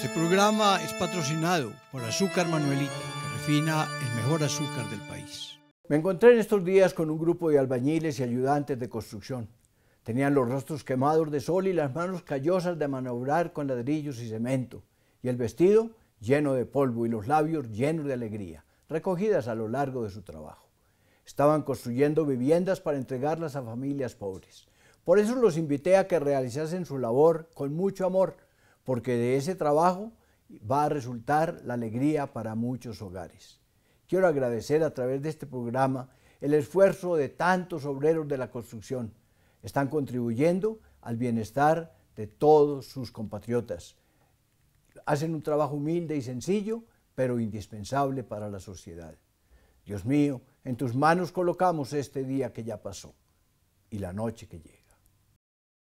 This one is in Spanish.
Este programa es patrocinado por Azúcar Manuelita, que refina el mejor azúcar del país. Me encontré en estos días con un grupo de albañiles y ayudantes de construcción. Tenían los rostros quemados de sol y las manos callosas de maniobrar con ladrillos y cemento, y el vestido lleno de polvo y los labios llenos de alegría, recogidas a lo largo de su trabajo. Estaban construyendo viviendas para entregarlas a familias pobres. Por eso los invité a que realizasen su labor con mucho amor, porque de ese trabajo va a resultar la alegría para muchos hogares. Quiero agradecer a través de este programa el esfuerzo de tantos obreros de la construcción. Están contribuyendo al bienestar de todos sus compatriotas. Hacen un trabajo humilde y sencillo, pero indispensable para la sociedad. Dios mío, en tus manos colocamos este día que ya pasó y la noche que llega.